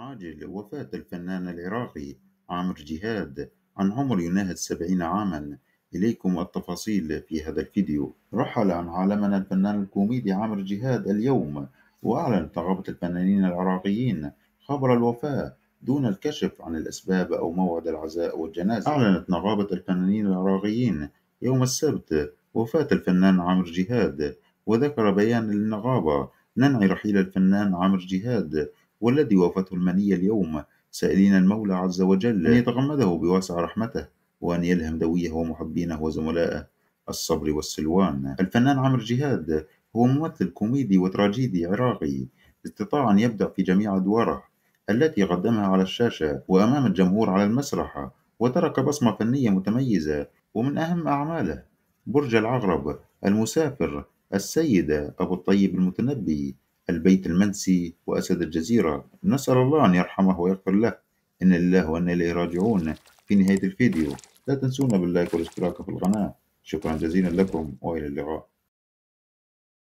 عاجل وفاة الفنان العراقي عامر جهاد عن عمر يناهز سبعين عاما إليكم التفاصيل في هذا الفيديو رحل عن عالمنا الفنان الكوميدي عامر جهاد اليوم وأعلنت رغبة الفنانين العراقيين خبر الوفاة دون الكشف عن الأسباب أو موعد العزاء والجنازة أعلنت نقابة الفنانين العراقيين يوم السبت وفاة الفنان عامر جهاد وذكر بيان للنقابة ننعي رحيل الفنان عامر جهاد والذي وافته المنية اليوم سائلين المولى عز وجل أن نعم. يتغمده بواسع رحمته وأن يلهم دويه ومحبينه وزملائه الصبر والسلوان الفنان عمرو جهاد هو ممثل كوميدي وتراجيدي عراقي استطاع أن يبدع في جميع أدواره التي قدمها على الشاشة وأمام الجمهور على المسرح وترك بصمة فنية متميزة ومن أهم أعماله برج العقرب المسافر السيدة أبو الطيب المتنبي البيت المنسي وأسد الجزيرة نسأل الله أن يرحمه ويغفر له إن الله وإن إليه راجعون في نهاية الفيديو لا تنسونا باللايك والاشتراك في القناة شكرا جزيلا لكم وإلى اللقاء